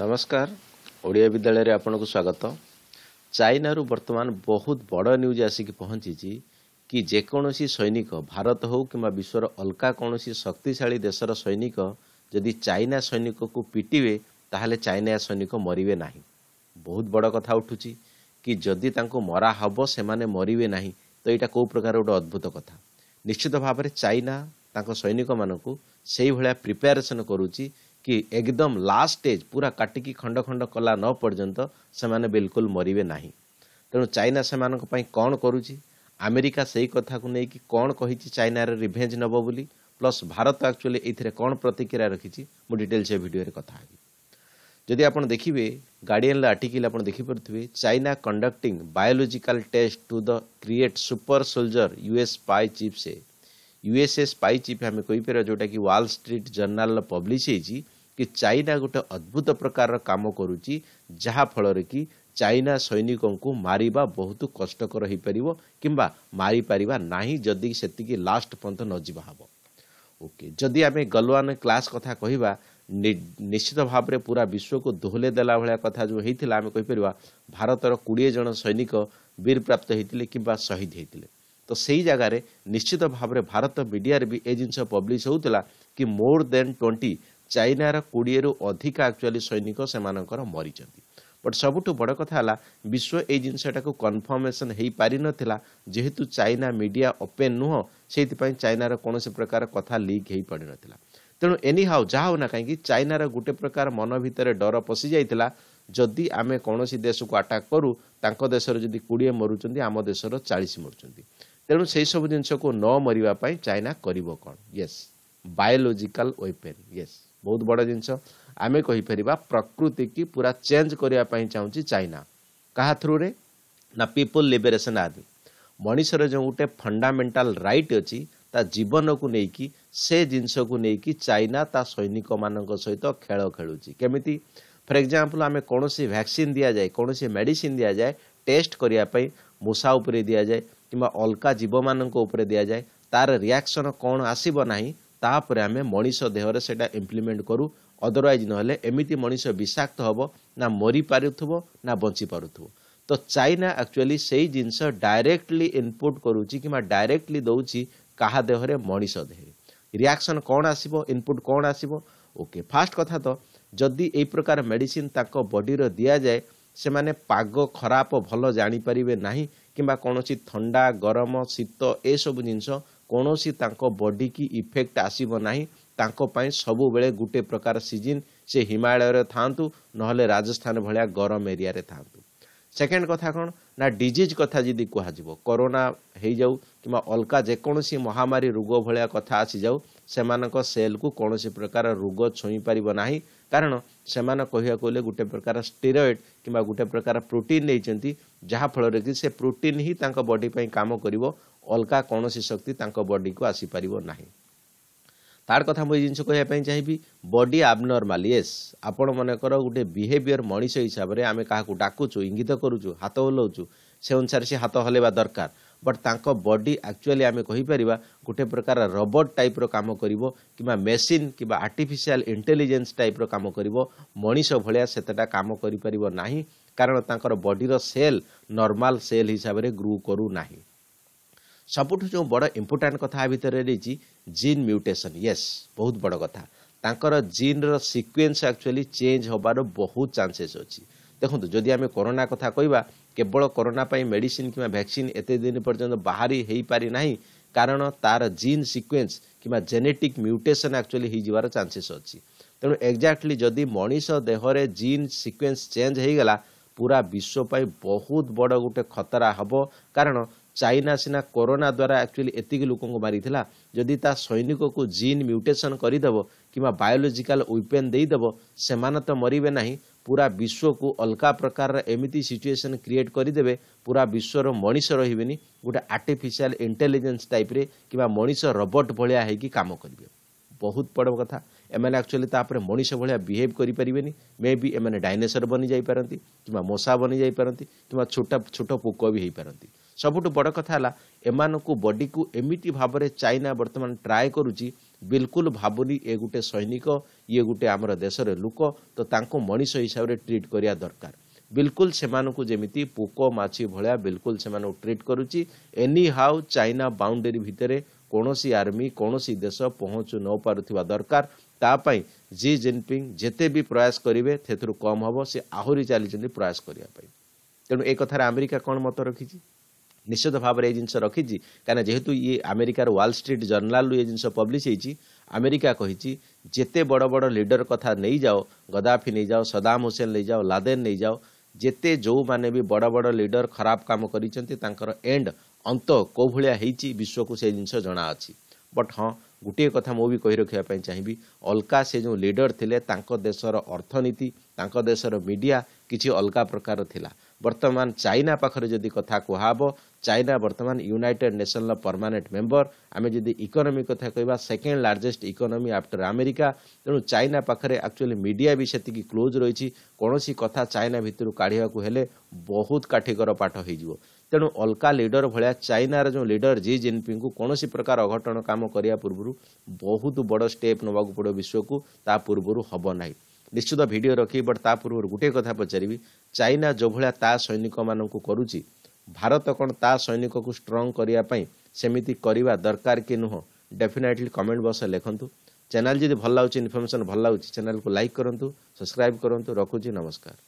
ନମସ୍କାର ଓଡ଼ିଆ ବିଦ୍ୟାଳୟରେ ଆପଣଙ୍କୁ ସ୍ୱାଗତ ଚାଇନାରୁ ବର୍ତ୍ତମାନ ବହୁତ ବଡ଼ ନ୍ୟୁଜ୍ ଆସିକି ପହଞ୍ଚିଛି କି ଯେକୌଣସି ସୈନିକ ଭାରତ ହେଉ କିମ୍ବା ବିଶ୍ୱର ଅଲଗା କୌଣସି ଶକ୍ତିଶାଳୀ ଦେଶର ସୈନିକ ଯଦି ଚାଇନା ସୈନିକକୁ ପିଟିବେ ତାହେଲେ ଚାଇନା ସୈନିକ ମରିବେ ନାହିଁ ବହୁତ ବଡ଼ କଥା ଉଠୁଛି କି ଯଦି ତାଙ୍କୁ ମରାହେବ ସେମାନେ ମରିବେ ନାହିଁ ତ ଏଇଟା କେଉଁ ପ୍ରକାର ଗୋଟେ ଅଦ୍ଭୁତ କଥା ନିଶ୍ଚିତ ଭାବରେ ଚାଇନା ତାଙ୍କ ସୈନିକମାନଙ୍କୁ ସେଇଭଳିଆ ପ୍ରିପାରେସନ୍ କରୁଛି କି ଏକଦମ ଲାଷ୍ଟ ଷ୍ଟେଜ୍ ପୁରା କାଟିକି ଖଣ୍ଡ ଖଣ୍ଡ କଲା ନ ପର୍ଯ୍ୟନ୍ତ ସେମାନେ ବିଲକୁଲ ମରିବେ ନାହିଁ ତେଣୁ ଚାଇନା ସେମାନଙ୍କ ପାଇଁ କ'ଣ କରୁଛି ଆମେରିକା ସେଇ କଥାକୁ ନେଇକି କ'ଣ କହିଛି ଚାଇନାର ରିଭେଞ୍ଜ ନେବ ବୋଲି ପ୍ଲସ୍ ଭାରତ ଆକ୍ଚୁଆଲି ଏଇଥିରେ କ'ଣ ପ୍ରତିକ୍ରିୟା ରଖିଛି ମୁଁ ଡିଟେଲ୍ ସେ ଭିଡ଼ିଓରେ କଥା ହେବି ଯଦି ଆପଣ ଦେଖିବେ ଗାର୍ଡ଼ିଆନ୍ର ଆର୍ଟିକିଲ୍ ଆପଣ ଦେଖିପାରୁଥିବେ China conducting biological test to the create super soldier US ପାଇ ଚିପ୍ସ ୟୁଏସ୍ଏ ସ୍ପାଇ ଚିଫ୍ ଆମେ କହିପାରିବା ଯେଉଁଟାକି ୱାଲ୍ ଷ୍ଟ୍ରିଟ୍ ଜର୍ନାଲ୍ର ପବ୍ଲିଶ୍ ହେଇଛି କି ଚାଇନା ଗୋଟେ ଅଦ୍ଭୁତ ପ୍ରକାରର କାମ କରୁଛି ଯାହାଫଳରେ କି ଚାଇନା ସୈନିକଙ୍କୁ ମାରିବା ବହୁତ କଷ୍ଟକର ହୋଇପାରିବ କିମ୍ବା ମାରିପାରିବା ନାହିଁ ଯଦି ସେତିକି ଲାଷ୍ଟ ପର୍ଯ୍ୟନ୍ତ ନଯିବା ହେବ ଓକେ ଯଦି ଆମେ ଗଲୱାନ କ୍ଲାସ୍ କଥା କହିବା ନିଶ୍ଚିତ ଭାବରେ ପୁରା ବିଶ୍ୱକୁ ଦୋହଲେ ଦେଲା ଭଳିଆ କଥା ଯେଉଁ ହେଇଥିଲା ଆମେ କହିପାରିବା ଭାରତର କୋଡ଼ିଏ ଜଣ ସୈନିକ ବୀରପ୍ରାପ୍ତ ହୋଇଥିଲେ କିମ୍ବା ଶହୀଦ ହୋଇଥିଲେ ତ ସେଇ ଜାଗାରେ ନିଶ୍ଚିତ ଭାବରେ ଭାରତ ମିଡ଼ିଆରେ ବି ଏ ଜିନିଷ ପବ୍ଲିଶ ହେଉଥିଲା କି ମୋର ଦେନ୍ ଟ୍ୱେଣ୍ଟି ଚାଇନାର କୋଡ଼ିଏରୁ ଅଧିକ ଆକ୍ଚୁଆଲି ସୈନିକ ସେମାନଙ୍କର ମରିଛନ୍ତି ବଟ୍ ସବୁଠୁ ବଡ଼ କଥା ହେଲା ବିଶ୍ୱ ଏଇ ଜିନିଷଟାକୁ କନଫର୍ମେସନ୍ ହେଇପାରିନଥିଲା ଯେହେତୁ ଚାଇନା ମିଡ଼ିଆ ଓପେନ୍ ନୁହଁ ସେଇଥିପାଇଁ ଚାଇନାର କୌଣସି ପ୍ରକାର କଥା ଲିକ୍ ହେଇପାରିନଥିଲା ତେଣୁ ଏନି ହାଉ ଯାହା ହେଉ ନା କାହିଁକି ଚାଇନାର ଗୋଟେ ପ୍ରକାର ମନ ଭିତରେ ଡର ପଶିଯାଇଥିଲା ଯଦି ଆମେ କୌଣସି ଦେଶକୁ ଆଟାକ୍ କରୁ ତାଙ୍କ ଦେଶରେ ଯଦି କୋଡ଼ିଏ ମରୁଛନ୍ତି ଆମ ଦେଶର ଚାଳିଶ ମରୁଛନ୍ତି ତେଣୁ ସେହିସବୁ ଜିନିଷକୁ ନ ମରିବା ପାଇଁ ଚାଇନା କରିବ କ'ଣ ୟେସ୍ ବାୟୋଲୋଜିକାଲ ୱେପନ୍ ୟେସ୍ ବହୁତ ବଡ଼ ଜିନିଷ ଆମେ କହିପାରିବା ପ୍ରକୃତିକୁ ପୁରା ଚେଞ୍ଜ କରିବା ପାଇଁ ଚାହୁଁଛି ଚାଇନା କାହା ଥ୍ରୁରେ ନା ପିପୁଲ ଲିବରେସନ୍ ଆଦି ମଣିଷର ଯେଉଁ ଗୋଟେ ଫଣ୍ଡାମେଣ୍ଟାଲ ରାଇଟ୍ ଅଛି ତା ଜୀବନକୁ ନେଇକି ସେ ଜିନିଷକୁ ନେଇକି ଚାଇନା ତା ସୈନିକମାନଙ୍କ ସହିତ ଖେଳ ଖେଳୁଛି କେମିତି ଫର ଏକ୍ଜାମ୍ପଲ୍ ଆମେ କୌଣସି ଭ୍ୟାକ୍ସିନ୍ ଦିଆଯାଏ କୌଣସି ମେଡ଼ିସିନ୍ ଦିଆଯାଏ ଟେଷ୍ଟ କରିବା ପାଇଁ ମୂଷା ଉପରେ ଦିଆଯାଏ କିମ୍ବା ଅଲଗା ଜୀବମାନଙ୍କ ଉପରେ ଦିଆଯାଏ ତାର ରିଆକ୍ସନ୍ କ'ଣ ଆସିବ ନାହିଁ ତାପରେ ଆମେ ମଣିଷ ଦେହରେ ସେଇଟା ଇମ୍ପ୍ଲିମେଣ୍ଟ କରୁ ଅଦରୱାଇଜ୍ ନହେଲେ ଏମିତି ମଣିଷ ବିଷାକ୍ତ ହେବ ନା ମରିପାରୁଥିବ ନା ବଞ୍ଚିପାରୁଥିବ ତ ଚାଇନା ଆକ୍ଚୁଆଲି ସେଇ ଜିନିଷ ଡାଇରେକ୍ଟଲି ଇନପୁଟ୍ କରୁଛି କିମ୍ବା ଡାଇରେକ୍ଟଲି ଦେଉଛି କାହା ଦେହରେ ମଣିଷ ଦେହରେ ରିଆକ୍ସନ୍ କ'ଣ ଆସିବ ଇନପୁଟ୍ କ'ଣ ଆସିବ ଓକେ ଫାର୍ଷ୍ଟ କଥା ତ ଯଦି ଏହି ପ୍ରକାର ମେଡ଼ିସିନ ତାଙ୍କ ବଡିର ଦିଆଯାଏ ସେମାନେ ପାଗ ଖରାପ ଭଲ ଜାଣିପାରିବେ ନାହିଁ କିମ୍ବା କୌଣସି ଥଣ୍ଡା ଗରମ ଶୀତ ଏସବୁ ଜିନିଷ କୌଣସି ତାଙ୍କ ବଡିକି ଇଫେକ୍ଟ ଆସିବ ନାହିଁ ତାଙ୍କ ପାଇଁ ସବୁବେଳେ ଗୋଟେ ପ୍ରକାର ସିଜିନ୍ ସେ ହିମାଳୟରେ ଥାଆନ୍ତୁ ନହେଲେ ରାଜସ୍ଥାନ ଭଳିଆ ଗରମ ଏରିଆରେ ଥାଆନ୍ତୁ ସେକେଣ୍ଡ କଥା କ'ଣ ନା ଡିଜିଜ୍ କଥା ଯଦି କୁହାଯିବ କରୋନା ହେଇଯାଉ କିମ୍ବା ଅଲଗା ଯେକୌଣସି ମହାମାରୀ ରୋଗ ଭଳିଆ କଥା ଆସିଯାଉ ସେମାନଙ୍କ ସେଲ୍କୁ କୌଣସି ପ୍ରକାର ରୋଗ ଛୁଇଁପାରିବ ନାହିଁ କାରଣ ସେମାନେ କହିବାକୁ ହେଲେ ଗୋଟେ ପ୍ରକାର ଷ୍ଟେରଏଡ଼୍ କିମ୍ବା ଗୋଟେ ପ୍ରକାର ପ୍ରୋଟିନ୍ ନେଇଛନ୍ତି ଯାହାଫଳରେ କି ସେ ପ୍ରୋଟିନ୍ ହିଁ ତାଙ୍କ ବଡି ପାଇଁ କାମ କରିବ ଅଲଗା କୌଣସି ଶକ୍ତି ତାଙ୍କ ବଡିକୁ ଆସିପାରିବ ନାହିଁ ତାର କଥା ମୁଁ ଏଇ ଜିନିଷ କହିବା ପାଇଁ ଚାହିଁବି ବଡି ଆବନର୍ମାଲ ୟେସ୍ ଆପଣମାନଙ୍କର ଗୋଟେ ବିହେଭିଅର୍ ମଣିଷ ହିସାବରେ ଆମେ କାହାକୁ ଡାକୁଛୁ ଇଙ୍ଗିତ କରୁଛୁ ହାତ ଓହ୍ଲାଉଛୁ ସେ ଅନୁସାରେ ସେ ହାତ ହଲେଇବା ଦରକାର ବଟ୍ ତାଙ୍କ ବଡି ଆକ୍ଚୁଆଲି ଆମେ କହିପାରିବା ଗୋଟେ ପ୍ରକାର ରବଟ୍ ଟାଇପ୍ର କାମ କରିବ କିମ୍ବା ମେସିନ୍ କିମ୍ବା ଆର୍ଟିଫିସିଆଲ୍ ଇଣ୍ଟେଲିଜେନ୍ସ ଟାଇପ୍ର କାମ କରିବ ମଣିଷ ଭଳିଆ ସେତେଟା କାମ କରିପାରିବ ନାହିଁ କାରଣ ତାଙ୍କର ବଡିର ସେଲ୍ ନର୍ମାଲ୍ ସେଲ୍ ହିସାବରେ ଗ୍ରୋ କରୁନାହିଁ ସବୁଠୁ ଯେଉଁ ବଡ଼ ଇମ୍ପୋର୍ଟାଣ୍ଟ କଥା ଏ ଭିତରେ ରହିଛି ଜିନ୍ ମ୍ୟୁଟେସନ୍ ୟେସ୍ ବହୁତ ବଡ଼ କଥା ତାଙ୍କର ଜିନ୍ର ସିକ୍ୱେନ୍ସ ଆକ୍ଚୁଆଲି ଚେଞ୍ଜ ହେବାର ବହୁତ ଚାନ୍ସେସ୍ ଅଛି ଦେଖନ୍ତୁ ଯଦି ଆମେ କରୋନା କଥା କହିବା କେବଳ କରୋନା ପାଇଁ ମେଡିସିନ୍ କିମ୍ବା ଭ୍ୟାକ୍ସିନ୍ ଏତେ ଦିନ ପର୍ଯ୍ୟନ୍ତ ବାହାରି ହେଇପାରି ନାହିଁ କାରଣ ତାର ଜିନ୍ ସିକ୍ୱେନ୍ସ କିମ୍ବା ଜେନେଟିକ୍ ମ୍ୟୁଟେସନ୍ ଆକ୍ଚୁଆଲି ହେଇଯିବାର ଚାନ୍ସେସ୍ ଅଛି ତେଣୁ ଏକ୍ଜାକ୍ଟଲି ଯଦି ମଣିଷ ଦେହରେ ଜିନ୍ ସିକ୍ୱେନ୍ସ ଚେଞ୍ଜ ହେଇଗଲା ପୁରା ବିଶ୍ୱ ପାଇଁ ବହୁତ ବଡ଼ ଗୋଟେ ଖତରା ହେବ କାରଣ ଚାଇନା ସିନା କରୋନା ଦ୍ୱାରା ଆକ୍ଚୁଆଲି ଏତିକି ଲୋକଙ୍କୁ ମାରିଥିଲା ଯଦି ତା ସୈନିକକୁ ଜିନ୍ ମ୍ୟୁଟେସନ୍ କରିଦେବ କିମ୍ବା ବାୟୋଲୋଜିକାଲ ୱେପେନ୍ ଦେଇଦେବ ସେମାନେ ତ ମରିବେ ନାହିଁ ପୁରା ବିଶ୍ୱକୁ ଅଲଗା ପ୍ରକାରର ଏମିତି ସିଚୁଏସନ୍ କ୍ରିଏଟ୍ କରିଦେବେ ପୁରା ବିଶ୍ୱର ମଣିଷ ରହିବେନି ଗୋଟେ ଆର୍ଟିଫିସିଆଲ ଇଣ୍ଟେଲିଜେନ୍ସ ଟାଇପ୍ରେ କିମ୍ବା ମଣିଷ ରବଟ୍ ଭଳିଆ ହେଇକି କାମ କରିବେ ବହୁତ ବଡ଼ କଥା ଏମାନେ ଆକ୍ଚୁଆଲି ତାପରେ ମଣିଷ ଭଳିଆ ବିହେଭ୍ କରିପାରିବେନି ମେ ବି ଏମାନେ ଡାଇନେସର ବନିଯାଇପାରନ୍ତି କିମ୍ବା ମଶା ବନିଯାଇପାରନ୍ତି କିମ୍ବା ଛୋଟ ଛୋଟ ପୋକ ବି ହେଇପାରନ୍ତି ସବୁଠୁ ବଡ଼ କଥା ହେଲା ଏମାନଙ୍କୁ ବଡିକୁ ଏମିତି ଭାବରେ ଚାଇନା ବର୍ତ୍ତମାନ ଟ୍ରାଏ କରୁଛି ବିଲକୁଲ ଭାବୁନି ଏ ଗୋଟେ ସୈନିକ ଇଏ ଗୋଟେ ଆମର ଦେଶର ଲୋକ ତ ତାଙ୍କୁ ମଣିଷ ହିସାବରେ ଟ୍ରିଟ୍ କରିବା ଦରକାର ବିଲକୁଲ ସେମାନଙ୍କୁ ଯେମିତି ପୋକ ମାଛି ଭଳିଆ ବିଲକୁଲ ସେମାନଙ୍କୁ ଟ୍ରିଟ୍ କରୁଛି ଏନି ହାଉ ଚାଇନା ବାଉଣ୍ଡରୀ ଭିତରେ କୌଣସି ଆର୍ମି କୌଣସି ଦେଶ ପହଞ୍ଚୁ ନ ପାରୁଥିବା ଦରକାର ତା ପାଇଁ ଜି ଜିନପିଙ୍ଗ ଯେତେ ବି ପ୍ରୟାସ କରିବେ ସେଥିରୁ କମ୍ ହେବ ସେ ଆହୁରି ଚାଲିଛନ୍ତି ପ୍ରୟାସ କରିବା ପାଇଁ ତେଣୁ ଏ କଥାରେ ଆମେରିକା କ'ଣ ମତ ରଖିଛି ନିଶ୍ଚିତ ଭାବରେ ଏ ଜିନିଷ ରଖିଛି କାହିଁକିନା ଯେହେତୁ ଇଏ ଆମେରିକାର ୱାଲ୍ ଷ୍ଟ୍ରିଟ୍ ଜର୍ନାଲରୁ ଏ ଜିନିଷ ପବ୍ଲିଶ ହେଇଛି ଆମେରିକା କହିଛି ଯେତେ ବଡ଼ ବଡ଼ ଲିଡର କଥା ନେଇଯାଅ ଗଦାଫି ନେଇଯାଅ ସଦାମ ହୁସେନ ନେଇଯାଅ ଲାଦେନ ନେଇଯାଅ ଯେତେ ଯେଉଁମାନେ ବି ବଡ଼ ବଡ଼ ଲିଡର ଖରାପ କାମ କରିଛନ୍ତି ତାଙ୍କର ଏଣ୍ଡ ଅନ୍ତ କେଉଁ ଭଳିଆ ହେଇଛି ବିଶ୍ୱକୁ ସେ ଜିନିଷ ଜଣା ଅଛି ବଟ୍ ହଁ ଗୋଟିଏ କଥା ମୁଁ ବି କହି ରଖିବା ପାଇଁ ଚାହିଁବି ଅଲଗା ସେ ଯେଉଁ ଲିଡର ଥିଲେ ତାଙ୍କ ଦେଶର ଅର୍ଥନୀତି ତାଙ୍କ ଦେଶର ମିଡ଼ିଆ କିଛି ଅଲଗା ପ୍ରକାର ଥିଲା ବର୍ତ୍ତମାନ ଚାଇନା ପାଖରେ ଯଦି କଥା କୁହାହେବ ଚାଇନା ବର୍ତ୍ତମାନ ୟୁନାଇଟେଡ୍ ନେସନ୍ର ପରମାନେଣ୍ଟ ମେମ୍ବର ଆମେ ଯଦି ଇକୋନୋମି କଥା କହିବା second largest economy after America ତେଣୁ ଚାଇନା ପାଖରେ ଆକ୍ଚୁଆଲି ମିଡ଼ିଆ ବି ସେତିକି କ୍ଲୋଜ୍ ରହିଛି କୌଣସି କଥା ଚାଇନା ଭିତରୁ କାଢ଼ିବାକୁ ହେଲେ ବହୁତ କାଠିକର ପାଠ ହୋଇଯିବ ତେଣୁ ଅଲକା ଲିଡର ଭଳିଆ ଚାଇନାର ଯେଉଁ ଲିଡର ଜି ଜିନପିଙ୍ଗକୁ କୌଣସି ପ୍ରକାର ଅଘଟଣ କାମ କରିବା ପୂର୍ବରୁ ବହୁତ ବଡ଼ ଷ୍ଟେପ୍ ନେବାକୁ ପଡ଼ିବ ବିଶ୍ୱକୁ ତା ପୂର୍ବରୁ ହେବ ନାହିଁ ନିଶ୍ଚିତ ଭିଡ଼ିଓ ରଖିବି ବଟ୍ ତା ପୂର୍ବରୁ ଗୋଟିଏ କଥା ପଚାରିବି ଚାଇନା ଯେଉଁଭଳିଆ ତା ସୈନିକମାନଙ୍କୁ କରୁଛି ଭାରତ କ'ଣ ତା ସୈନିକକୁ ଷ୍ଟ୍ରଙ୍ଗ କରିବା ପାଇଁ ସେମିତି କରିବା ଦରକାର କି ନୁହଁ ଡେଫିନେଟଲି କମେଣ୍ଟ ବକ୍ସରେ ଲେଖନ୍ତୁ ଚ୍ୟାନେଲ୍ ଯଦି ଭଲ ଲାଗୁଛି ଇନଫର୍ମେସନ୍ ଭଲ ଲାଗୁଛି ଚ୍ୟାନେଲକୁ ଲାଇକ୍ କରନ୍ତୁ ସବସ୍କ୍ରାଇବ୍ କରନ୍ତୁ ରଖୁଛି ନମସ୍କାର